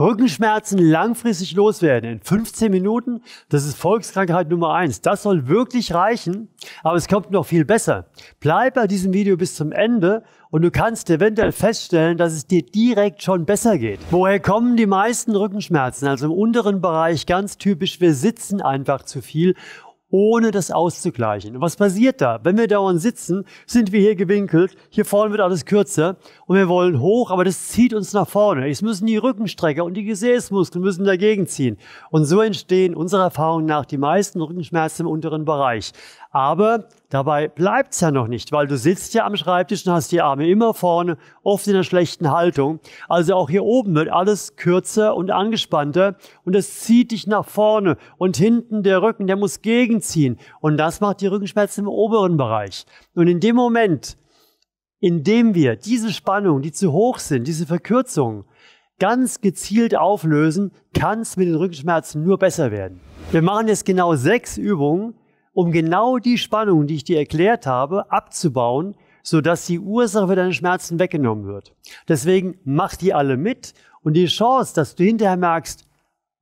Rückenschmerzen langfristig loswerden in 15 Minuten, das ist Volkskrankheit Nummer 1. Das soll wirklich reichen, aber es kommt noch viel besser. Bleib bei diesem Video bis zum Ende und du kannst eventuell feststellen, dass es dir direkt schon besser geht. Woher kommen die meisten Rückenschmerzen? Also im unteren Bereich ganz typisch, wir sitzen einfach zu viel ohne das auszugleichen. Und was passiert da? Wenn wir dauernd sitzen, sind wir hier gewinkelt, hier vorne wird alles kürzer und wir wollen hoch, aber das zieht uns nach vorne. Es müssen die Rückenstrecker und die Gesäßmuskeln müssen dagegen ziehen. Und so entstehen unserer Erfahrung nach die meisten Rückenschmerzen im unteren Bereich. Aber dabei bleibt es ja noch nicht, weil du sitzt ja am Schreibtisch und hast die Arme immer vorne, oft in einer schlechten Haltung. Also auch hier oben wird alles kürzer und angespannter und es zieht dich nach vorne und hinten der Rücken, der muss gegenziehen. Und das macht die Rückenschmerzen im oberen Bereich. Und in dem Moment, in dem wir diese Spannung, die zu hoch sind, diese Verkürzung, ganz gezielt auflösen, kann es mit den Rückenschmerzen nur besser werden. Wir machen jetzt genau sechs Übungen, um genau die Spannung, die ich dir erklärt habe, abzubauen, sodass die Ursache für deine Schmerzen weggenommen wird. Deswegen mach die alle mit und die Chance, dass du hinterher merkst,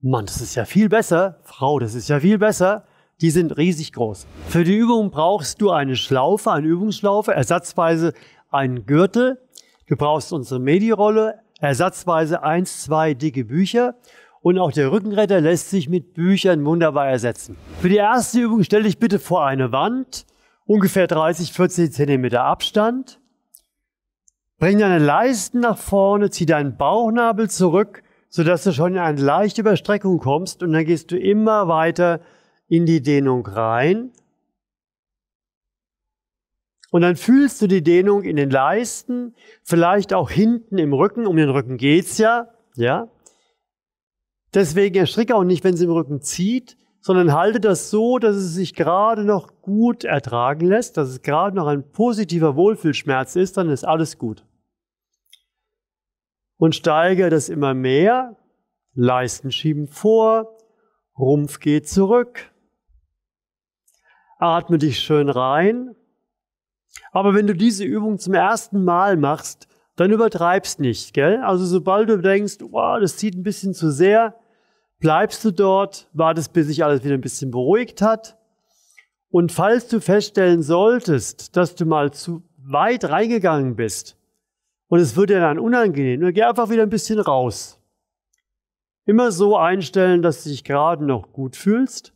Mann, das ist ja viel besser, Frau, das ist ja viel besser, die sind riesig groß. Für die Übung brauchst du eine Schlaufe, eine Übungsschlaufe, ersatzweise einen Gürtel, du brauchst unsere Medirolle, ersatzweise eins, zwei dicke Bücher und auch der Rückenretter lässt sich mit Büchern wunderbar ersetzen. Für die erste Übung stelle ich bitte vor eine Wand, ungefähr 30, 40 cm Abstand. Bring deine Leisten nach vorne, zieh deinen Bauchnabel zurück, sodass du schon in eine leichte Überstreckung kommst und dann gehst du immer weiter in die Dehnung rein. Und dann fühlst du die Dehnung in den Leisten, vielleicht auch hinten im Rücken, um den Rücken geht's ja, ja, Deswegen erschrick auch nicht, wenn es im Rücken zieht, sondern halte das so, dass es sich gerade noch gut ertragen lässt, dass es gerade noch ein positiver Wohlfühlschmerz ist, dann ist alles gut. Und steigere das immer mehr, Leisten schieben vor, Rumpf geht zurück, atme dich schön rein. Aber wenn du diese Übung zum ersten Mal machst, dann übertreibst nicht, gell? Also sobald du denkst, wow, das zieht ein bisschen zu sehr, bleibst du dort, wartest, bis sich alles wieder ein bisschen beruhigt hat. Und falls du feststellen solltest, dass du mal zu weit reingegangen bist und es wird dir dann unangenehm, dann geh einfach wieder ein bisschen raus. Immer so einstellen, dass du dich gerade noch gut fühlst.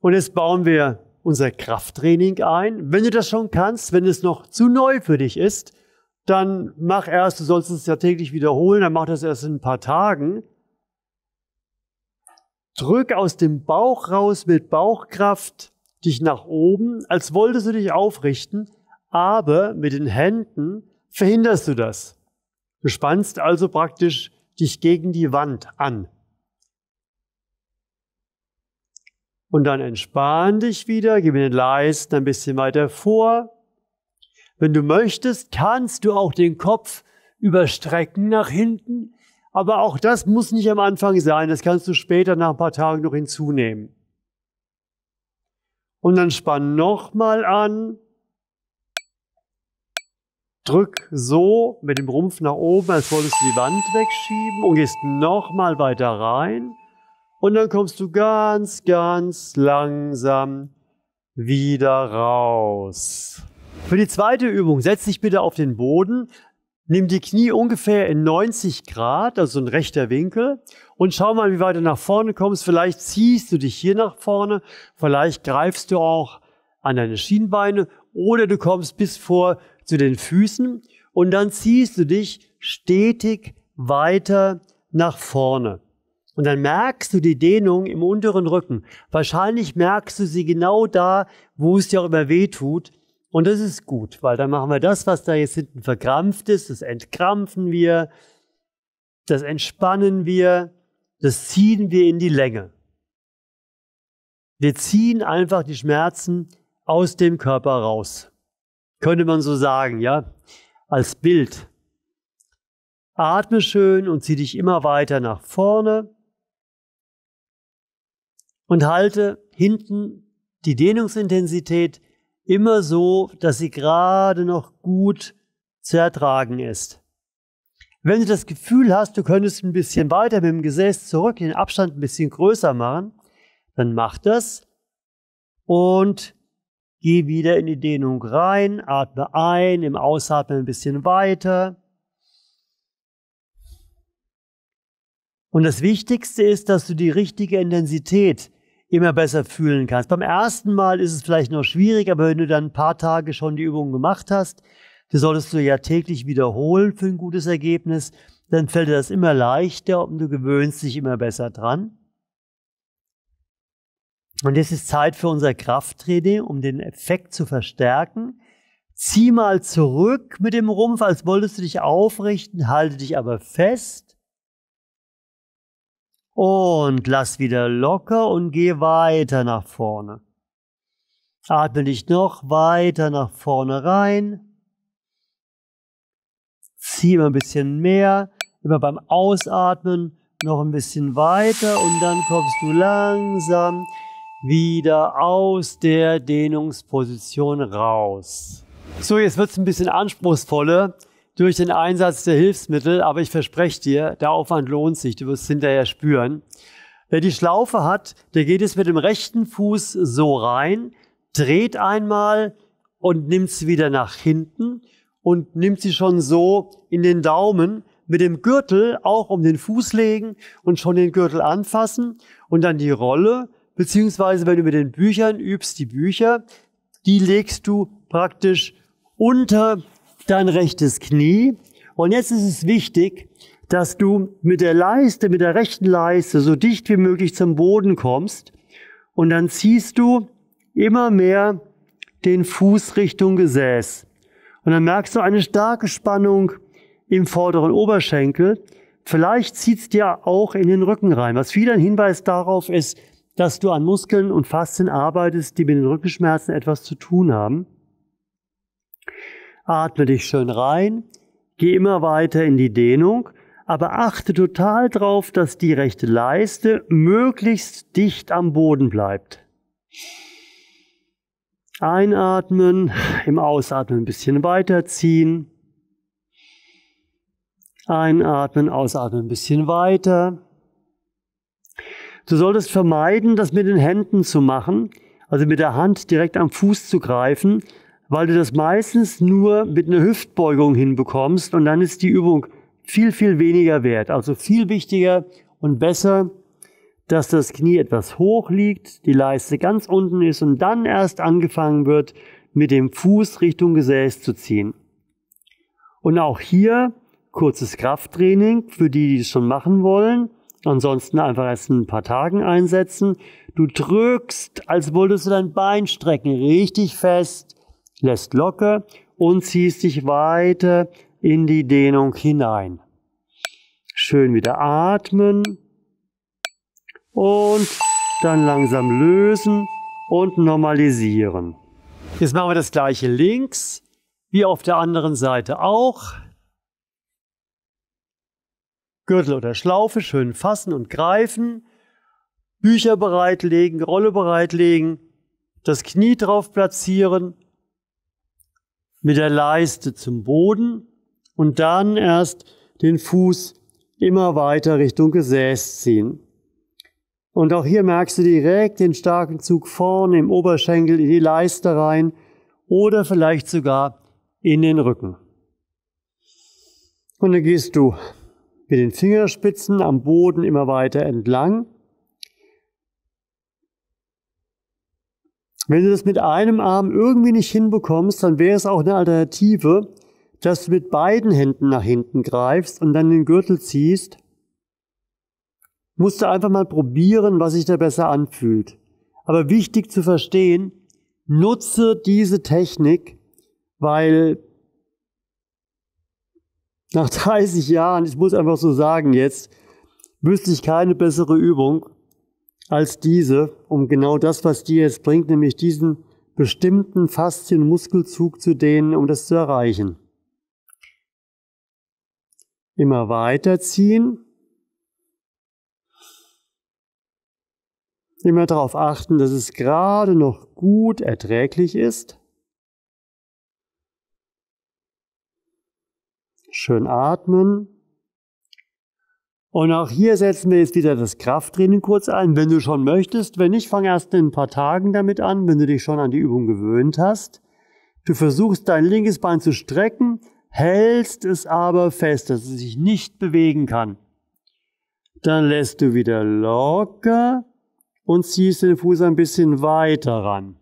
Und jetzt bauen wir unser Krafttraining ein. Wenn du das schon kannst, wenn es noch zu neu für dich ist, dann mach erst, du sollst es ja täglich wiederholen, dann mach das erst in ein paar Tagen. Drück aus dem Bauch raus mit Bauchkraft dich nach oben, als wolltest du dich aufrichten, aber mit den Händen verhinderst du das. Du spannst also praktisch dich gegen die Wand an. Und dann entspann dich wieder, gib den Leisten ein bisschen weiter vor. Wenn du möchtest, kannst du auch den Kopf überstrecken nach hinten. Aber auch das muss nicht am Anfang sein. Das kannst du später nach ein paar Tagen noch hinzunehmen. Und dann spann nochmal an. Drück so mit dem Rumpf nach oben, als wolltest du die Wand wegschieben und gehst nochmal weiter rein. Und dann kommst du ganz, ganz langsam wieder raus. Für die zweite Übung setz dich bitte auf den Boden, nimm die Knie ungefähr in 90 Grad, also ein rechter Winkel, und schau mal, wie weit du nach vorne kommst. Vielleicht ziehst du dich hier nach vorne, vielleicht greifst du auch an deine Schienbeine oder du kommst bis vor zu den Füßen und dann ziehst du dich stetig weiter nach vorne. Und dann merkst du die Dehnung im unteren Rücken. Wahrscheinlich merkst du sie genau da, wo es dir auch immer weh tut. Und das ist gut, weil dann machen wir das, was da jetzt hinten verkrampft ist, das entkrampfen wir, das entspannen wir, das ziehen wir in die Länge. Wir ziehen einfach die Schmerzen aus dem Körper raus. Könnte man so sagen, ja? Als Bild. Atme schön und zieh dich immer weiter nach vorne und halte hinten die Dehnungsintensität immer so, dass sie gerade noch gut zu ertragen ist. Wenn du das Gefühl hast, du könntest ein bisschen weiter mit dem Gesäß zurück, den Abstand ein bisschen größer machen, dann mach das und geh wieder in die Dehnung rein, atme ein, im Ausatmen ein bisschen weiter. Und das Wichtigste ist, dass du die richtige Intensität immer besser fühlen kannst. Beim ersten Mal ist es vielleicht noch schwierig, aber wenn du dann ein paar Tage schon die Übung gemacht hast, die solltest du ja täglich wiederholen für ein gutes Ergebnis, dann fällt dir das immer leichter und du gewöhnst dich immer besser dran. Und jetzt ist Zeit für unser Krafttraining, um den Effekt zu verstärken. Zieh mal zurück mit dem Rumpf, als wolltest du dich aufrichten, halte dich aber fest und lass wieder locker und geh weiter nach vorne. Atme dich noch weiter nach vorne rein. Zieh immer ein bisschen mehr. Immer beim Ausatmen noch ein bisschen weiter und dann kommst du langsam wieder aus der Dehnungsposition raus. So, jetzt wird es ein bisschen anspruchsvoller durch den Einsatz der Hilfsmittel, aber ich verspreche dir, der Aufwand lohnt sich, du wirst es hinterher spüren. Wer die Schlaufe hat, der geht es mit dem rechten Fuß so rein, dreht einmal und nimmt sie wieder nach hinten und nimmt sie schon so in den Daumen, mit dem Gürtel auch um den Fuß legen und schon den Gürtel anfassen und dann die Rolle, beziehungsweise wenn du mit den Büchern übst, die Bücher, die legst du praktisch unter dein rechtes Knie. Und jetzt ist es wichtig, dass du mit der Leiste, mit der rechten Leiste so dicht wie möglich zum Boden kommst. Und dann ziehst du immer mehr den Fuß Richtung Gesäß. Und dann merkst du eine starke Spannung im vorderen Oberschenkel. Vielleicht zieht es dir auch in den Rücken rein, was wieder ein Hinweis darauf ist, dass du an Muskeln und Faszien arbeitest, die mit den Rückenschmerzen etwas zu tun haben. Atme dich schön rein, geh immer weiter in die Dehnung, aber achte total darauf, dass die rechte Leiste möglichst dicht am Boden bleibt. Einatmen, im Ausatmen ein bisschen weiterziehen. Einatmen, ausatmen ein bisschen weiter. Du solltest vermeiden, das mit den Händen zu machen, also mit der Hand direkt am Fuß zu greifen, weil du das meistens nur mit einer Hüftbeugung hinbekommst und dann ist die Übung viel, viel weniger wert. Also viel wichtiger und besser, dass das Knie etwas hoch liegt, die Leiste ganz unten ist und dann erst angefangen wird, mit dem Fuß Richtung Gesäß zu ziehen. Und auch hier kurzes Krafttraining für die, die es schon machen wollen. Ansonsten einfach erst ein paar Tagen einsetzen. Du drückst, als wolltest du dein Bein strecken, richtig fest lässt locker und ziehst dich weiter in die Dehnung hinein. Schön wieder atmen und dann langsam lösen und normalisieren. Jetzt machen wir das gleiche links, wie auf der anderen Seite auch. Gürtel oder Schlaufe schön fassen und greifen, Bücher bereitlegen, Rolle bereitlegen, das Knie drauf platzieren mit der Leiste zum Boden und dann erst den Fuß immer weiter Richtung Gesäß ziehen. Und auch hier merkst du direkt den starken Zug vorne im Oberschenkel in die Leiste rein oder vielleicht sogar in den Rücken. Und dann gehst du mit den Fingerspitzen am Boden immer weiter entlang Wenn du das mit einem Arm irgendwie nicht hinbekommst, dann wäre es auch eine Alternative, dass du mit beiden Händen nach hinten greifst und dann den Gürtel ziehst. Musst du einfach mal probieren, was sich da besser anfühlt. Aber wichtig zu verstehen, nutze diese Technik, weil nach 30 Jahren, ich muss einfach so sagen jetzt, wüsste ich keine bessere Übung, als diese, um genau das, was die jetzt bringt, nämlich diesen bestimmten Faszienmuskelzug zu dehnen, um das zu erreichen. Immer weiterziehen. Immer darauf achten, dass es gerade noch gut erträglich ist. Schön atmen. Und auch hier setzen wir jetzt wieder das Krafttraining kurz ein, wenn du schon möchtest. Wenn nicht, fang erst in ein paar Tagen damit an, wenn du dich schon an die Übung gewöhnt hast. Du versuchst dein linkes Bein zu strecken, hältst es aber fest, dass es sich nicht bewegen kann. Dann lässt du wieder locker und ziehst den Fuß ein bisschen weiter ran.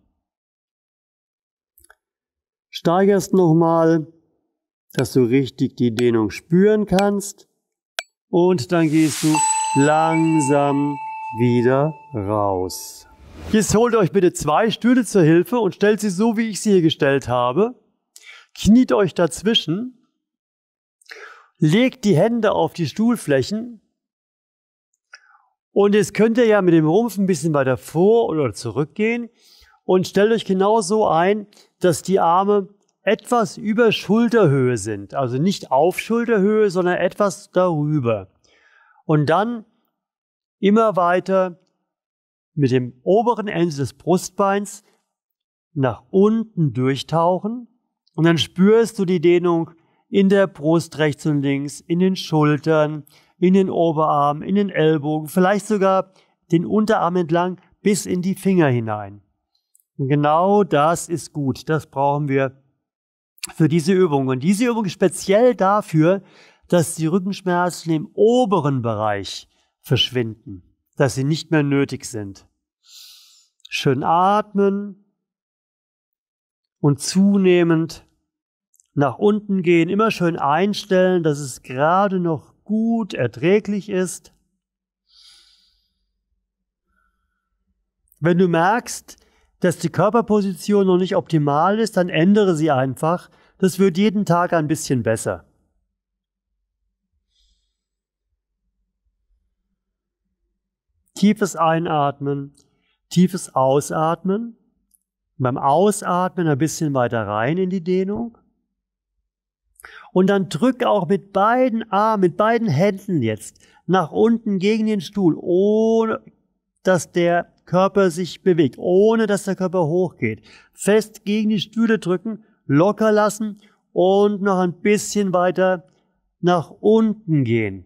Steigerst nochmal, dass du richtig die Dehnung spüren kannst und dann gehst du langsam wieder raus. Jetzt holt euch bitte zwei Stühle zur Hilfe und stellt sie so, wie ich sie hier gestellt habe. Kniet euch dazwischen. Legt die Hände auf die Stuhlflächen. Und jetzt könnt ihr ja mit dem Rumpf ein bisschen weiter vor oder zurückgehen und stellt euch genau so ein, dass die Arme etwas über Schulterhöhe sind, also nicht auf Schulterhöhe, sondern etwas darüber. Und dann immer weiter mit dem oberen Ende des Brustbeins nach unten durchtauchen und dann spürst du die Dehnung in der Brust rechts und links, in den Schultern, in den Oberarmen, in den Ellbogen, vielleicht sogar den Unterarm entlang bis in die Finger hinein. Und genau das ist gut, das brauchen wir für diese Übung. Und diese Übung ist speziell dafür, dass die Rückenschmerzen im oberen Bereich verschwinden, dass sie nicht mehr nötig sind. Schön atmen und zunehmend nach unten gehen, immer schön einstellen, dass es gerade noch gut erträglich ist. Wenn du merkst, dass die Körperposition noch nicht optimal ist, dann ändere sie einfach. Das wird jeden Tag ein bisschen besser. Tiefes Einatmen, tiefes Ausatmen. Beim Ausatmen ein bisschen weiter rein in die Dehnung. Und dann drück auch mit beiden Armen, mit beiden Händen jetzt nach unten gegen den Stuhl, ohne dass der Körper sich bewegt, ohne dass der Körper hochgeht. Fest gegen die Stühle drücken, locker lassen und noch ein bisschen weiter nach unten gehen.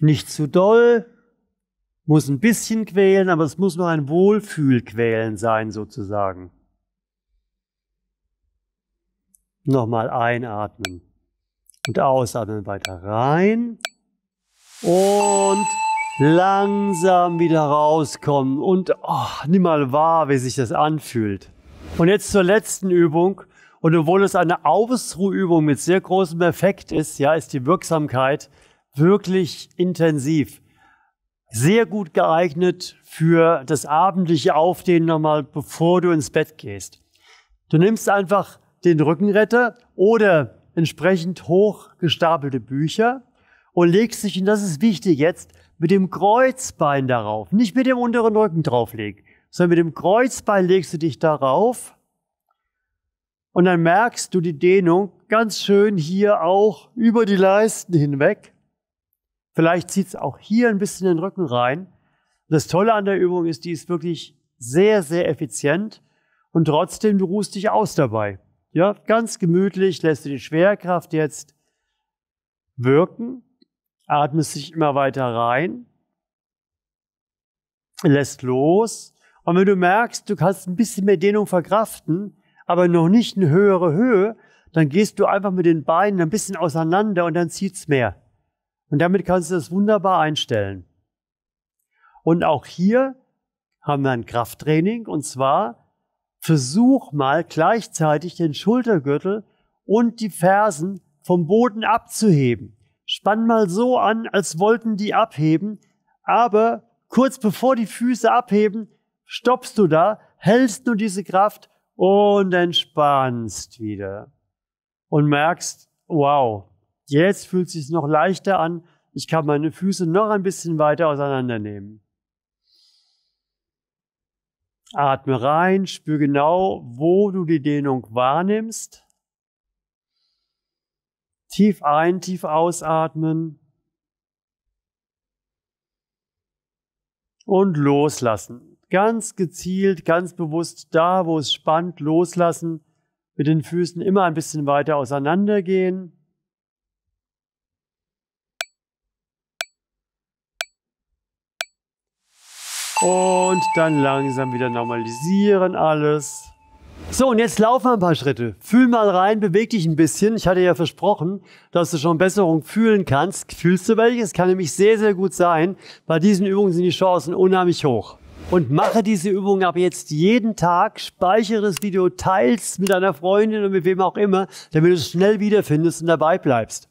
Nicht zu doll, muss ein bisschen quälen, aber es muss noch ein Wohlfühlquälen sein sozusagen. Nochmal einatmen und ausatmen weiter rein und langsam wieder rauskommen und oh, nimm mal wahr, wie sich das anfühlt. Und jetzt zur letzten Übung. Und obwohl es eine Ausruhübung mit sehr großem Effekt ist, ja, ist die Wirksamkeit wirklich intensiv. Sehr gut geeignet für das abendliche Aufdehnen nochmal, bevor du ins Bett gehst. Du nimmst einfach den Rückenretter oder entsprechend hoch gestapelte Bücher und legst dich, und das ist wichtig jetzt, mit dem Kreuzbein darauf, nicht mit dem unteren Rücken drauflegen, sondern mit dem Kreuzbein legst du dich darauf und dann merkst du die Dehnung ganz schön hier auch über die Leisten hinweg. Vielleicht zieht es auch hier ein bisschen den Rücken rein. Das Tolle an der Übung ist, die ist wirklich sehr, sehr effizient und trotzdem du ruhst dich aus dabei. Ja, ganz gemütlich lässt du die Schwerkraft jetzt wirken atmest dich immer weiter rein, lässt los. Und wenn du merkst, du kannst ein bisschen mehr Dehnung verkraften, aber noch nicht eine höhere Höhe, dann gehst du einfach mit den Beinen ein bisschen auseinander und dann zieht's mehr. Und damit kannst du das wunderbar einstellen. Und auch hier haben wir ein Krafttraining und zwar versuch mal gleichzeitig den Schultergürtel und die Fersen vom Boden abzuheben spann mal so an, als wollten die abheben, aber kurz bevor die Füße abheben, stoppst du da, hältst nur diese Kraft und entspannst wieder. Und merkst, wow, jetzt fühlt es sich noch leichter an, ich kann meine Füße noch ein bisschen weiter auseinandernehmen. Atme rein, spür genau, wo du die Dehnung wahrnimmst. Tief ein, tief ausatmen. Und loslassen. Ganz gezielt, ganz bewusst da, wo es spannt, loslassen. Mit den Füßen immer ein bisschen weiter auseinandergehen. Und dann langsam wieder normalisieren alles. So, und jetzt lauf mal ein paar Schritte. Fühl mal rein, beweg dich ein bisschen. Ich hatte ja versprochen, dass du schon Besserung fühlen kannst. Fühlst du welche? Es kann nämlich sehr, sehr gut sein. Bei diesen Übungen sind die Chancen unheimlich hoch. Und mache diese Übung ab jetzt jeden Tag. Speichere das Video, teils mit deiner Freundin und mit wem auch immer, damit du es schnell wiederfindest und dabei bleibst.